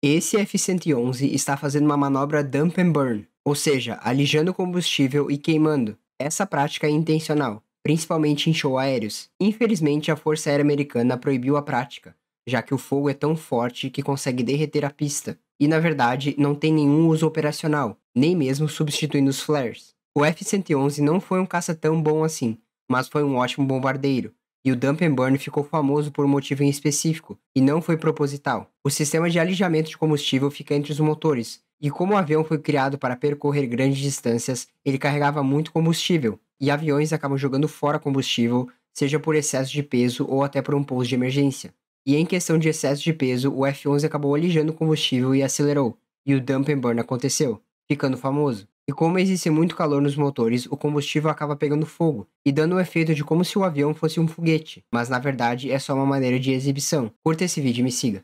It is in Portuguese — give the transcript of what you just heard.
Esse F-111 está fazendo uma manobra dump and burn, ou seja, alijando combustível e queimando. Essa prática é intencional, principalmente em show aéreos. Infelizmente, a Força Aérea Americana proibiu a prática, já que o fogo é tão forte que consegue derreter a pista, e na verdade não tem nenhum uso operacional, nem mesmo substituindo os flares. O F-111 não foi um caça tão bom assim, mas foi um ótimo bombardeiro, e o dump and burn ficou famoso por um motivo em específico, e não foi proposital. O sistema de alijamento de combustível fica entre os motores, e como o avião foi criado para percorrer grandes distâncias, ele carregava muito combustível, e aviões acabam jogando fora combustível, seja por excesso de peso ou até por um pouso de emergência. E em questão de excesso de peso, o F-11 acabou alijando combustível e acelerou, e o dump and burn aconteceu, ficando famoso. E como existe muito calor nos motores, o combustível acaba pegando fogo e dando o efeito de como se o avião fosse um foguete, mas na verdade é só uma maneira de exibição. Curta esse vídeo e me siga.